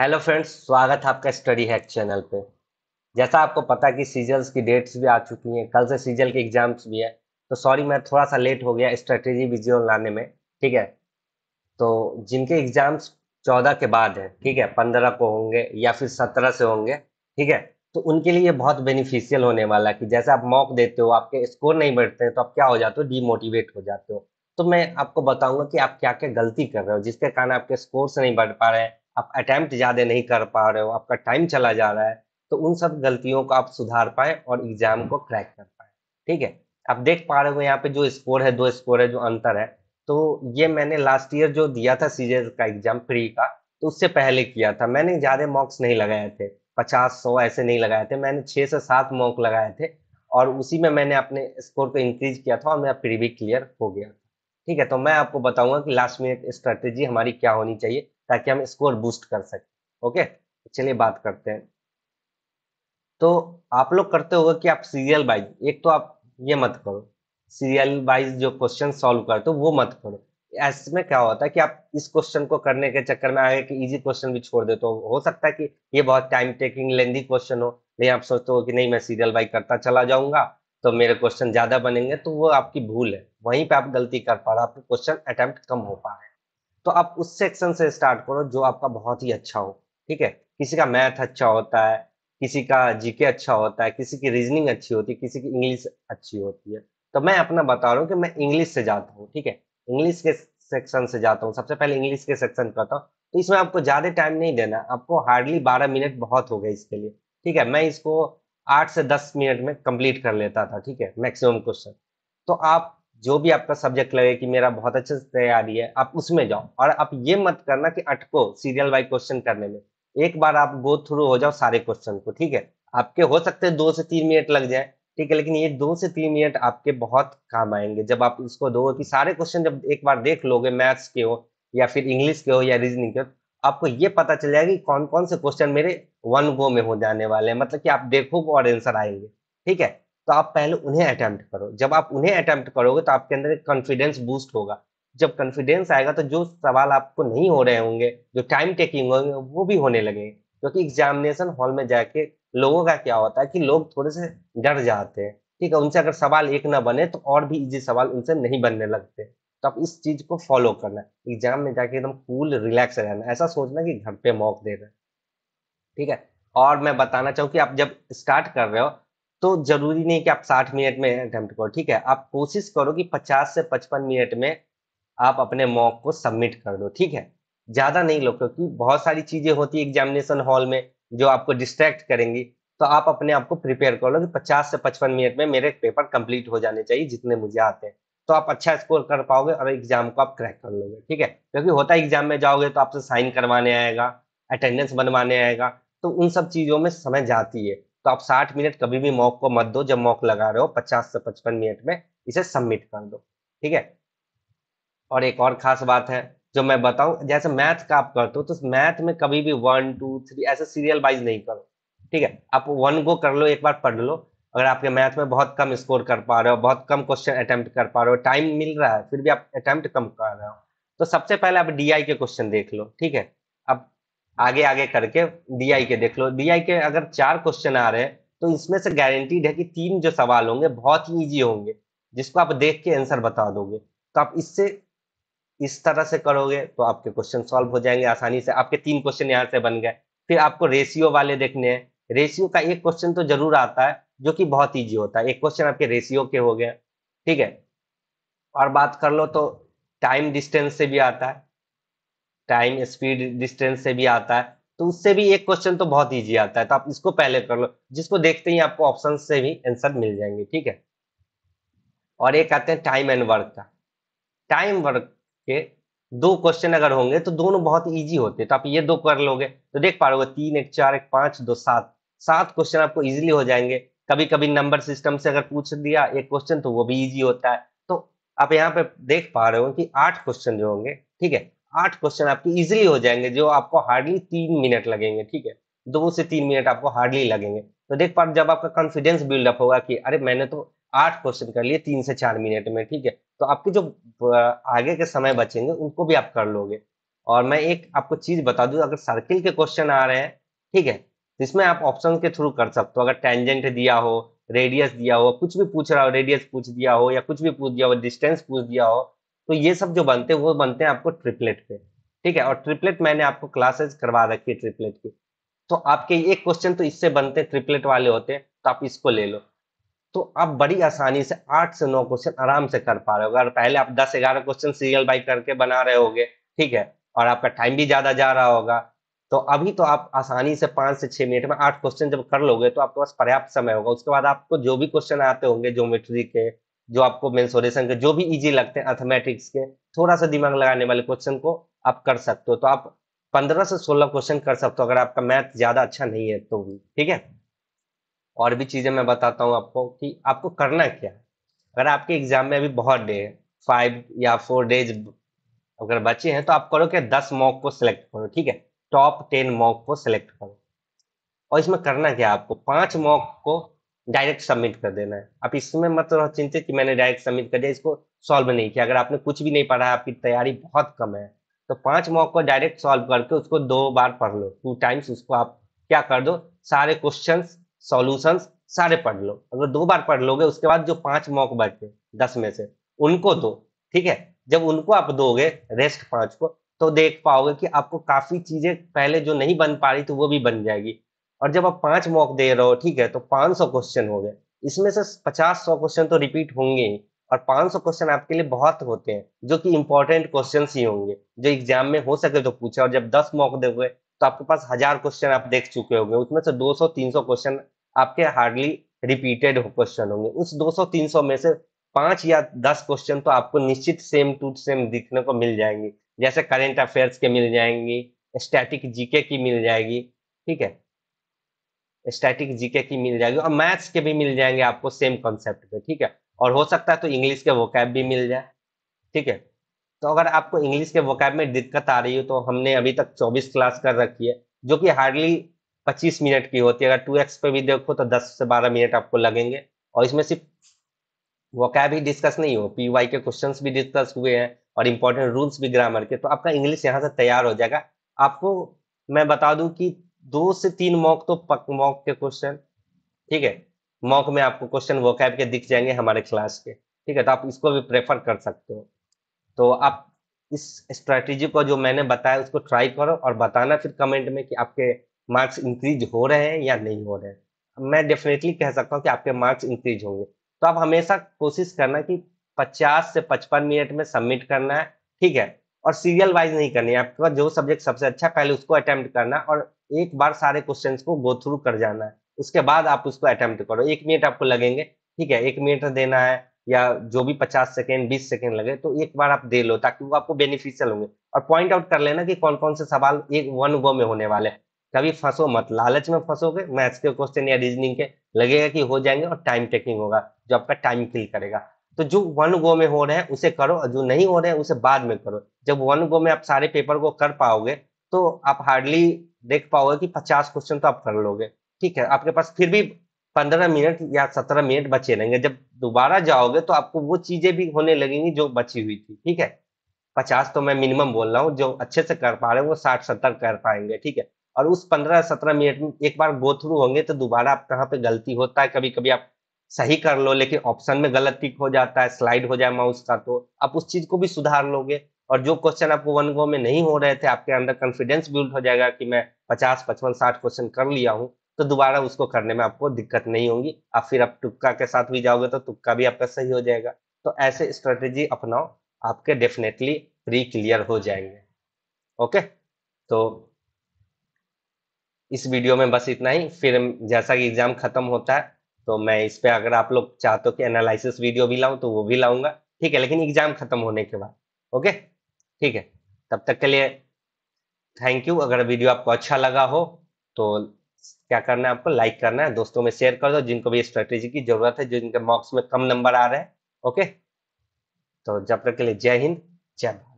hello friends स्वागत है आपका स्टडी हैक चैनल पे जैसा आपको पता कि सीजल्स की डेट्स भी आ चुकी हैं कल से सीजल के एग्जाम्स भी है तो सॉरी मैं थोड़ा सा लेट हो गया स्ट्रेटेजी बिजी लाने में ठीक है तो जिनके एग्जाम्स चौदह के बाद है ठीक है पंद्रह को होंगे या फिर सत्रह से होंगे ठीक है तो उनके लिए बहुत बेनिफिशियल होने वाला है कि जैसे आप मॉक देते हो आपके स्कोर नहीं बढ़ते हैं तो आप क्या हो जाते हो डीमोटिवेट हो जाते हो तो मैं आपको बताऊंगा कि आप क्या क्या गलती कर रहे हो जिसके कारण आपके स्कोर्स नहीं बढ़ पा रहे हैं आप अटैम्प्ट ज़्यादा नहीं कर पा रहे हो आपका टाइम चला जा रहा है तो उन सब गलतियों को आप सुधार पाए और एग्जाम को क्रैक कर पाए ठीक है आप देख पा रहे हो यहाँ पे जो स्कोर है दो स्कोर है जो अंतर है तो ये मैंने लास्ट ईयर जो दिया था सीजे का एग्जाम प्री का तो उससे पहले किया था मैंने ज़्यादा मॉक्स नहीं लगाए थे पचास सौ ऐसे नहीं लगाए थे मैंने छः से सात मॉक लगाए थे और उसी में मैंने अपने स्कोर को इंक्रीज किया था और मेरा प्री भी क्लियर हो गया ठीक है तो मैं आपको बताऊंगा कि लास्ट मिनट स्ट्रेटेजी हमारी क्या होनी चाहिए ताकि हम स्कोर बूस्ट कर सकें ओके चलिए बात करते हैं तो आप लोग करते होगा कि आप सीरियल वाइज एक तो आप ये मत करो सीरियल वाइज जो क्वेश्चन सॉल्व करते हो वो मत करो इसमें क्या होता है कि आप इस क्वेश्चन को करने के चक्कर में आगे कि इजी क्वेश्चन भी छोड़ देते हो हो सकता है कि ये बहुत टाइम टेकिंग लेंदी क्वेश्चन हो लेकिन आप सोचते हो कि नहीं मैं सीरियल वाइज करता चला जाऊंगा तो मेरे क्वेश्चन ज्यादा बनेंगे तो वो आपकी भूल है वहीं पे आप गलती कर पा रहे हो आपके क्वेश्चन अटेम्प्ट कम हो पा रहे हैं तो आप उस सेक्शन से स्टार्ट करो जो आपका बहुत ही अच्छा हो ठीक है किसी का मैथ अच्छा होता है किसी का जीके अच्छा होता है किसी की रीजनिंग अच्छी होती है किसी की इंग्लिश अच्छी होती है तो मैं अपना बता रहा हूँ कि मैं इंग्लिश से जाता हूँ ठीक है इंग्लिश के सेक्शन से जाता हूँ सबसे पहले इंग्लिश के सेक्शन करता हूँ तो इसमें आपको ज़्यादा टाइम नहीं देना आपको हार्डली बारह मिनट बहुत हो गए इसके लिए ठीक है मैं इसको आठ से दस मिनट में कंप्लीट कर लेता था ठीक है मैक्सिमम क्वेश्चन तो आप जो भी आपका सब्जेक्ट लगे कि मेरा बहुत अच्छे से तैयारी है आप उसमें जाओ और आप ये मत करना कि अटको सीरियल वाइज क्वेश्चन करने में एक बार आप गो थ्रू हो जाओ सारे क्वेश्चन को ठीक है आपके हो सकते हैं दो से तीन मिनट लग जाए ठीक है लेकिन ये दो से तीन मिनट आपके बहुत काम आएंगे जब आप इसको दो कि सारे क्वेश्चन जब एक बार देख लोगे मैथ्स के हो या फिर इंग्लिश के हो या रीजनिंग के हो आपको ये पता चल जाएगा कि कौन कौन से क्वेश्चन मेरे वन गो में हो जाने वाले हैं मतलब कि आप देखोगे और आंसर आएंगे ठीक है तो आप पहले उन्हें अटेम्प्ट करो जब आप उन्हें अटेम्प्ट करोगे तो आपके अंदर कॉन्फिडेंस बूस्ट होगा जब कॉन्फिडेंस आएगा तो जो सवाल आपको नहीं हो रहे होंगे जो टाइम टेकिंग होंगे वो भी होने लगे क्योंकि एग्जामिनेशन हॉल में जाके लोगों का क्या होता है कि लोग थोड़े से डर जाते हैं ठीक है उनसे अगर सवाल एक ना बने तो और भी इजी सवाल उनसे नहीं बनने लगते तो आप इस चीज को फॉलो करना एग्जाम में जाके एकदम कूल रिलैक्स रहना ऐसा सोचना कि घर पे मौक दे रहे ठीक है और मैं बताना चाहूँ कि आप जब स्टार्ट कर रहे हो तो जरूरी नहीं कि आप 60 मिनट में अटेम्प्ट करो ठीक है आप कोशिश करो कि 50 से 55 मिनट में आप अपने मॉक को सबमिट कर दो ठीक है ज़्यादा नहीं लो क्योंकि बहुत सारी चीज़ें होती है एग्जामिनेशन हॉल में जो आपको डिस्ट्रैक्ट करेंगी तो आप अपने आप को प्रिपेयर कर लो कि पचास से पचपन मिनट में मेरे पेपर कंप्लीट हो जाने चाहिए जितने मुझे आते हैं तो आप अच्छा स्कोर कर पाओगे और एग्जाम को आप क्रैक कर लोगे ठीक है क्योंकि होता है एग्जाम में जाओगे तो आपसे साइन करवाने आएगा अटेंडेंस बनवाने आएगा तो उन सब चीज़ों में समय जाती है तो आप 60 मिनट कभी भी मॉक को मत दो जब मॉक लगा रहे हो 50 से 55 मिनट में इसे सबमिट कर दो ठीक है और एक और खास बात है जो मैं बताऊं जैसे मैथ का आप करते हो तो मैथ में कभी भी वन टू थ्री ऐसे सीरियल वाइज नहीं करो ठीक है आप वन गो कर लो एक बार पढ़ लो अगर आपके मैथ में बहुत कम स्कोर कर पा रहे हो बहुत कम क्वेश्चन अटेम्प्ट कर पा रहे हो टाइम मिल रहा है फिर भी आप अटेम्प्ट कम कर रहे हो तो सबसे पहले आप डी के क्वेश्चन देख लो ठीक है आगे आगे करके डीआई के देख लो डीआई के अगर चार क्वेश्चन आ रहे हैं तो इसमें से गारंटीड है कि तीन जो सवाल होंगे बहुत ही ईजी होंगे जिसको आप देख के आंसर बता दोगे तो आप इससे इस तरह से करोगे तो आपके क्वेश्चन सॉल्व हो जाएंगे आसानी से आपके तीन क्वेश्चन यहाँ से बन गए फिर आपको रेशियो वाले देखने हैं रेशियो का एक क्वेश्चन तो जरूर आता है जो कि बहुत ईजी होता है एक क्वेश्चन आपके रेशियो के हो गए ठीक है और बात कर लो तो टाइम डिस्टेंस से भी आता है टाइम स्पीड डिस्टेंस से भी आता है तो उससे भी एक क्वेश्चन तो बहुत इजी आता है तो आप इसको पहले कर लो जिसको देखते ही आपको ऑप्शन से भी आंसर मिल जाएंगे ठीक है और एक आते हैं टाइम एंड वर्क का टाइम वर्क के दो क्वेश्चन अगर होंगे तो दोनों बहुत इजी होते हैं तो आप ये दो कर लोगे तो देख पा रहे तीन एक चार एक पांच दो सात सात क्वेश्चन आपको इजीली हो जाएंगे कभी कभी नंबर सिस्टम से अगर पूछ दिया एक क्वेश्चन तो वो भी इजी होता है तो आप यहाँ पे देख पा रहे हो कि आठ क्वेश्चन जो होंगे ठीक है आठ क्वेश्चन आपके इजिली हो जाएंगे जो आपको हार्डली तीन मिनट लगेंगे ठीक है दो से तीन मिनट आपको हार्डली लगेंगे तो देख पा जब आपका कॉन्फिडेंस बिल्डअप होगा कि अरे मैंने तो आठ क्वेश्चन कर लिए तीन से चार मिनट में ठीक है तो आपके जो आगे के समय बचेंगे उनको भी आप कर लोगे और मैं एक आपको चीज बता दूं अगर सर्किल के क्वेश्चन आ रहे हैं ठीक है इसमें आप ऑप्शन के थ्रू कर सकते हो अगर टेंजेंट दिया हो रेडियस दिया हो कुछ भी पूछ रहा हो रेडियस पूछ दिया हो या कुछ भी पूछ दिया हो डिस्टेंस पूछ दिया हो तो ये सब जो बनते हैं वो बनते हैं आपको ट्रिपलेट पे ठीक है और ट्रिपलेट मैंने आपको क्लासेस करवा रखी है ट्रिपलेट की तो आपके एक क्वेश्चन तो इससे बनते हैं ट्रिपलेट वाले होते हैं तो आप इसको ले लो तो आप बड़ी आसानी से आठ से नौ क्वेश्चन आराम से कर पा रहे हो अगर पहले आप दस ग्यारह क्वेश्चन सीरियल बाई करके बना रहे होगे ठीक है और आपका टाइम भी ज्यादा जा रहा होगा तो अभी तो आप आसानी से पांच से छह मिनट में आठ क्वेश्चन जब कर लोगे तो आपके पास पर्याप्त समय होगा उसके बाद आपको जो भी क्वेश्चन आते होंगे ज्योमेट्री के जो आपको मेन्सोरेशन के जो भी इजी लगते हैं अर्थमेटिक्स के थोड़ा सा दिमाग लगाने वाले क्वेश्चन को आप कर सकते हो तो आप पंद्रह से सोलह क्वेश्चन कर सकते हो अगर आपका मैथ ज्यादा अच्छा नहीं है तो भी ठीक है और भी चीजें मैं बताता हूँ आपको कि आपको करना क्या अगर आपके एग्जाम में अभी बहुत डे है फाइव या फोर डेज अगर बचे हैं तो आप करो क्या दस मॉक को सिलेक्ट करो ठीक है टॉप टेन मॉक को सिलेक्ट करो और इसमें करना क्या आपको पांच मॉक को डायरेक्ट सबमिट कर देना है आप इसमें मत रहो चिंतित कि मैंने डायरेक्ट सबमिट कर दिया इसको सॉल्व नहीं किया अगर आपने कुछ भी नहीं पढ़ा है आपकी तैयारी बहुत कम है तो पांच मॉक को डायरेक्ट सॉल्व करके उसको दो बार पढ़ लो टू टाइम्स उसको आप क्या कर दो सारे क्वेश्चन सोल्यूशन सारे पढ़ लो अगर दो बार पढ़ लोगे उसके बाद जो पांच मॉक बैठे दस में से उनको दो ठीक है जब उनको आप दोगे रेस्ट पांच को तो देख पाओगे कि आपको काफी चीजें पहले जो नहीं बन पा रही थी वो भी बन जाएगी और जब आप पांच मॉक दे रहे हो ठीक है तो पांच सौ क्वेश्चन हो गए इसमें से पचास सौ क्वेश्चन तो रिपीट होंगे ही और 500 क्वेश्चन आपके लिए बहुत होते हैं जो कि इंपॉर्टेंट क्वेश्चन ही होंगे जो एग्जाम में हो सके तो पूछे और जब 10 मॉक दोगे तो आपके पास हजार क्वेश्चन आप देख चुके होंगे उसमें से 200-300 क्वेश्चन आपके हार्डली रिपीटेड क्वेश्चन होंगे उस तीन सौ में से पांच या दस क्वेश्चन तो आपको निश्चित सेम टू सेम दिखने को मिल जाएंगे जैसे करेंट अफेयर्स के मिल जाएंगे स्टैटिक जीके की मिल जाएगी ठीक है स्टैटिक जीके की मिल जाएगी और मैथ्स के भी मिल जाएंगे आपको सेम कॉन्सेप्ट पे ठीक है और हो सकता है तो इंग्लिश के वोकैब भी मिल जाए ठीक है तो अगर आपको इंग्लिश के वोकैब में दिक्कत आ रही हो तो हमने अभी तक 24 क्लास कर रखी है जो कि हार्डली 25 मिनट की होती है अगर टू एक्स पे भी देखो तो 10 से 12 मिनट आपको लगेंगे और इसमें सिर्फ वोकैब ही डिस्कस नहीं हो पी वाई के क्वेश्चन भी डिस्कस हुए हैं और इम्पोर्टेंट रूल्स भी ग्रामर के तो आपका इंग्लिश यहाँ से तैयार हो जाएगा आपको मैं बता दूं कि दो से तीन मॉक तो पक मॉक के क्वेश्चन ठीक है मॉक में आपको क्वेश्चन वो कैब के दिख जाएंगे हमारे क्लास के ठीक है तो आप इसको भी प्रेफर कर सकते हो तो आप इस स्ट्रेटेजी को जो मैंने बताया उसको ट्राई करो और बताना फिर कमेंट में कि आपके मार्क्स इंक्रीज हो रहे हैं या नहीं हो रहे हैं मैं डेफिनेटली कह सकता हूँ कि आपके मार्क्स इंक्रीज होंगे तो आप हमेशा कोशिश करना कि 50 से 55 मिनट में सबमिट करना है ठीक है और सीरियल वाइज नहीं करनी है आपका जो सब्जेक्ट सबसे अच्छा पहले उसको अटेम्प्ट करना और एक बार सारे क्वेश्चंस को गो थ्रू कर जाना है उसके बाद आप उसको अटेम्प्ट करो एक मिनट आपको लगेंगे ठीक है एक मिनट देना है या जो भी पचास सेकेंड बीस सेकेंड लगे तो एक बार आप दे लो ताकि वो आपको बेनिफिशियल होंगे और पॉइंट आउट कर लेना कि कौन कौन से सवाल एक वन वो में होने वाले कभी फंसो मत लालच में फंसोगे मैथ्स के क्वेश्चन या रीजनिंग के लगेगा कि हो जाएंगे और टाइम टेकिंग होगा जो आपका टाइम किल करेगा तो जो वन गो में हो रहे हैं उसे करो और जो नहीं हो रहे हैं उसे बाद में करो जब वन गो में आप सारे पेपर को कर पाओगे तो आप हार्डली देख पाओगे कि पचास क्वेश्चन तो आप कर लोगे ठीक है आपके पास फिर भी पंद्रह मिनट या सत्रह मिनट बचे रहेंगे जब दोबारा जाओगे तो आपको वो चीजें भी होने लगेंगी जो बची हुई थी ठीक है पचास तो मैं मिनिमम बोल रहा हूँ जो अच्छे से कर पा रहे हैं वो साठ सत्तर कर पाएंगे ठीक है और उस पंद्रह सत्रह मिनट में एक बार गो थ्रू होंगे तो दोबारा आप कहाँ पे गलती होता है कभी कभी आप सही कर लो लेकिन ऑप्शन में गलत टिक हो जाता है स्लाइड हो जाए माउस का तो आप उस चीज को भी सुधार लोगे और जो क्वेश्चन आपको वन गो में नहीं हो रहे थे आपके अंदर कॉन्फिडेंस बिल्ड हो जाएगा कि मैं पचास पचपन साठ क्वेश्चन कर लिया हूँ तो दोबारा उसको करने में आपको दिक्कत नहीं होगी आप फिर आप तुक्का के साथ भी जाओगे तो तुक्का भी आपका सही हो जाएगा तो ऐसे स्ट्रेटेजी अपनाओ आपके डेफिनेटली प्री क्लियर हो जाएंगे ओके तो इस वीडियो में बस इतना ही फिर जैसा कि एग्जाम खत्म होता है तो मैं इस पर अगर आप लोग चाहते हो कि एनालिसिस वीडियो भी लाऊं तो वो भी लाऊंगा ठीक है लेकिन एग्जाम खत्म होने के बाद ओके ठीक है तब तक के लिए थैंक यू अगर वीडियो आपको अच्छा लगा हो तो क्या करना है आपको लाइक करना है दोस्तों में शेयर कर दो जिनको भी स्ट्रेटेजी की जरूरत है जिनके मार्क्स में कम नंबर आ रहे हैं ओके तो जब तक के लिए जय हिंद जय भारत